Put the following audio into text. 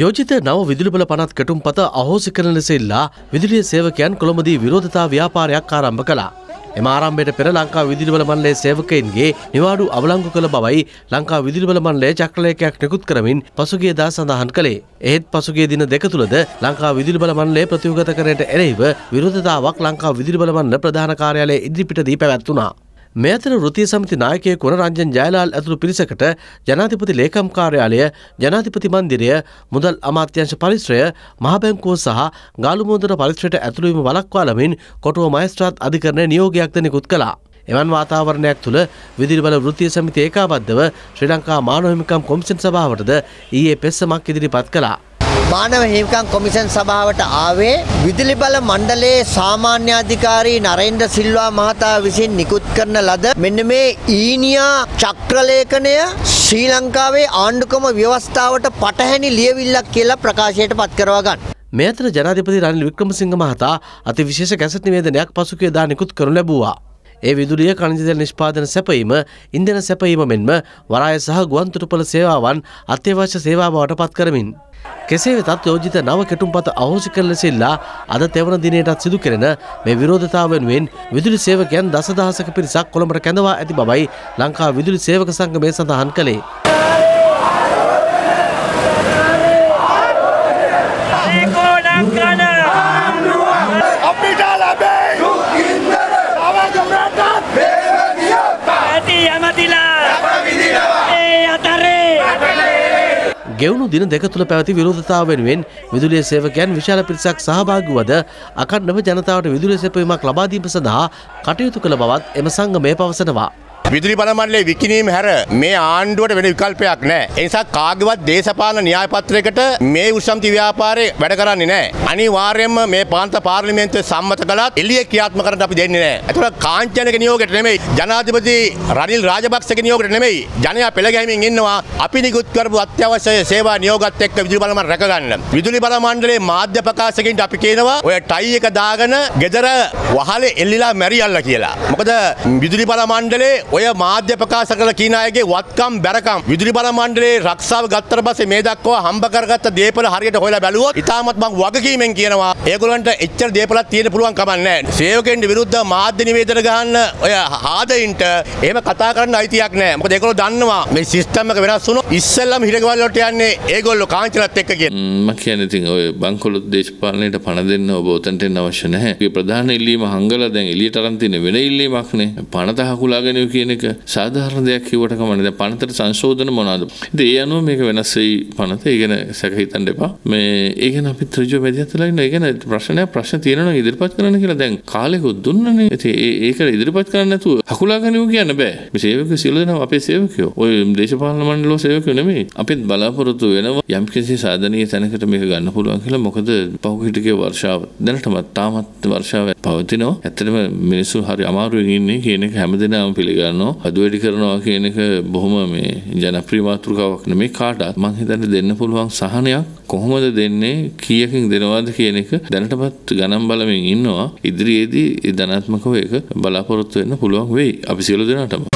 යෝජිත නව විදුලිබල පනත් කටුම් පත අහෝසි කරන ලෙසෙල්ලා විදුලිය සේවකයන් කොළඹදී විරෝධතා ව්‍යාපාරයක් ආරම්භ කළා. එම ආරම්භයට පෙර ලංකා විදුලිබල මණ්ඩලයේ සේවකයින්ගේ නිවාඩු අවලංගු කළ බවයි ලංකා විදුලිබල මණ්ඩලයේ චක්‍රලේඛයක් නිකුත් කරමින් පසුගිය දා සඳහන් කළේ. එහෙත් පසුගිය දින දෙක තුලද ලංකා විදුලිබල මණ්ඩලයේ ප්‍රතිඋගතකරණයට එරෙහිව විරෝධතාවක් ලංකා විදුලිබල මණ්ඩල ප්‍රධාන කාර්යාලයේ ඉදිරිපිට දී පැවැත්ුණා. මේ අතර වෘත්තීය සමිති නායකයෙකු වන රංජන් ජයලාල් ඇතුළු පිරිසකට ජනාධිපති ලේකම් කාර්යාලය, ජනාධිපති මන්දිරය, මුදල් අමාත්‍යාංශ පරිශ්‍රය, මහ බැංකුව සහ ගාලු මූදන පරිශ්‍රයට ඇතුළු වීම වළක්වා ලමින් කොටුව මහේස්ත්‍රාත් අධිකරණය නියෝගයක් ද නිකුත් කළා. එවන් වාතාවරණයක් තුළ විදිරිබල වෘතිය සමිති ඒකාබද්ධව ශ්‍රී ලංකා මානොහිමිකම් කොමිෂන් සභාවටද ඊයේ පෙස්සමක් ඉදිරිපත් කළා. මානව හිමිකම් කොමිෂන් සභාවට ආවේ විදුලි බල මණ්ඩලයේ සාමාන්‍යාධිකාරී නරේන්ද්‍ර සිල්වා මහතා විසින් නිකුත් කරන ලද මෙන්න මේ ඊනියා චක්‍රලේඛනය ශ්‍රී ලංකාවේ ආණ්ඩුක්‍රම ව්‍යවස්ථාවට පටහැනි ලියවිල්ලක් කියලා ප්‍රකාශයට පත් කරවා ගන්න. මේ අතර ජනාධිපති රනිල් වික්‍රමසිංහ මහතා අති විශේෂ ගැසට නිවේදනයක් පසුකියදා නිකුත් කරනු ලැබුවා. ඒ විදුලිය කණජදල් නිෂ්පාදන සැපීම ඉන්දන සැපීම මෙන්ම වරාය සහ ගුවන්තුටුපල සේවාවන් අත්‍යවශ්‍ය සේවා බවට පත් කරමින්. කෙසේ වෙතත් යෝජිත නව කෙටුම්පත අහෝසි කර ලෙසිල්ලා අද තෙවන දිනයටත් සිදු කෙරෙන මේ විරෝධතාවෙනුවෙන් විදුලි සේවකයන් දසදහසක පිරිසක් කොළඹට කැඳවා ඇති බවයි ලංකා විදුලි සේවක සංගමය සඳහන් කළේ. අපිට ලැබේ! ඉන්දර! තව ගමටත්! බේවගිය! ඇති යමතිලා! ගෙවුණු දින දෙක තුළ පැවති විරෝධතාව වෙනුවෙන් විදුලිය සේවකයන් විශාල පිරිසක් සහභාගී වද අකණ්ඩව ජනතාවට විදුලිය සැපයීමක් ලබා දීම සඳහා කටයුතු කළ බවත් එම සංගමය පවසනවා. විදුලි බලමණ්ඩලයේ විකිණීම හැර මේ ආණ්ඩුවට වෙන විකල්පයක් නැහැ. ඒ නිසා කාගේවත් දේශපාලන න්‍යාය පත්‍රයකට මේ උසම්ති ව්‍යාපාරේ වැඩ කරන්නේ නැහැ. අනිවාර්යයෙන්ම මේ පාන්ත පාර්ලිමේන්තුවේ සම්මත කළත් එළිය ක්‍රියාත්මක කරන්න අපි දෙන්නේ නැහැ. ඒතකොට කාංචනගේ නියෝගයට නෙමෙයි ජනාධිපති රනිල් රාජපක්ෂගේ නියෝගයට නෙමෙයි ජනයා පෙළ ගැහිමින් ඉන්නවා අපි නිකුත් කරපු අත්‍යවශ්‍ය සේවා නියෝගත් එක්ක විදුලි බලමණ්ඩල රැකගන්න. විදුලි බලමණ්ඩලයේ මාධ්‍ය ප්‍රකාශකින්ට අපි කියනවා ඔය ටයි එක දාගෙන gedara වහලේ එල්ලිලා මැරියල්ලා කියලා. මොකද විදුලි බලමණ්ඩලේ ඔය ඔය මාධ්‍ය ප්‍රකාශ කළ කියන අයගේ වත්කම් බැරකම් විදුලි බල මණ්ඩලයේ රක්ෂාව ගත්තට පස්සේ මේ දක්වා හම්බ කරගත්ත දේපල හරියට හොයලා බැලුවොත් ඉතාමත් මම වගකීමෙන් කියනවා ඒගොල්ලන්ට එච්චර දේපලක් තියෙන්න පුළුවන් කමක් නැහැ. සේවකෙන්ට විරුද්ධ මාධ්‍ය නිවේදන ගහන්න ඔය ආදයින්ට එහෙම කතා කරන්න අයිතියක් නැහැ. මොකද ඒගොල්ලෝ දන්නවා මේ සිස්ටම් එක වෙනස් වුණොත් ඉස්සෙල්ලම හිරගවල් වලට යන්නේ ඒගොල්ලෝ කාංචනත් එක්ක කියන. මම කියන්නේ ඉතින් ඔය බංකොලොත් දේශපාලනයට පණ දෙන්න ඔබ ඔතනට එන්න අවශ්‍ය නැහැ. ප්‍රධාන ඉල්ලීම හංගලා දැන් එළියට අරන් තියෙන වෙන ඉල්ලීමක් නේ. පණ තහකුලාගෙන කියන කියන එක සාධාරණ දෙයක් කිව්වට කමන්නේ දැන් පනතට සංශෝධන මොනවාද ඉතින් ඒ අනුව මේක වෙනස් වෙයි පනත ඒ ගැන සැක හිතන්න එපා මේ ඒ ගැන අපි ඍජුව වැදියත්ලා ඉන්න ඒ ගැන ප්‍රශ්නයක් ප්‍රශ්න තියෙනවා නම් ඉදිරිපත් කරන්න කියලා දැන් කාලෙකුත් දුන්නනේ ඉතින් ඒක ඉදිරිපත් කරන්න නැතුව හකුලා ගනිමු කියන්න බෑ මේ සේවක සියලු දෙනා අපේ සේවකයෝ ඔය දේශපාලන මණ්ඩලෝ සේවකයෝ නෙමෙයි අපිත් බලාපොරොත්තු වෙනවා යම්කිසි සාධනීය තැනකට මේක ගන්න පුළුවන් කියලා මොකද පහු හිටගේ වර්ෂාව දැනටමත් තාමත් වර්ෂාව පවතිනවා ඇත්තටම මිනිස්සු හරි අමාරුවෙන් ඉන්නේ කියන එක හැමදෙනාම පිළිගන්නවා අදුවැඩි කරනවා කියන එක බොහොම මේ ජනප්‍රිය මාතෘකාවක් නෙමෙයි කාටවත් මං හිතන්නේ දෙන්න පුළුවන් සහනයක් කොහොමද දෙන්නේ කීයකින් දෙනවද කියන එක දැනටමත් ගණන් බලමින් ඉන්නවා ඉදිරියේදී ධනාත්මකව ඒක බලාපොරොත්තු වෙන්න පුළුවන් වෙයි අපි සියලු දෙනාටම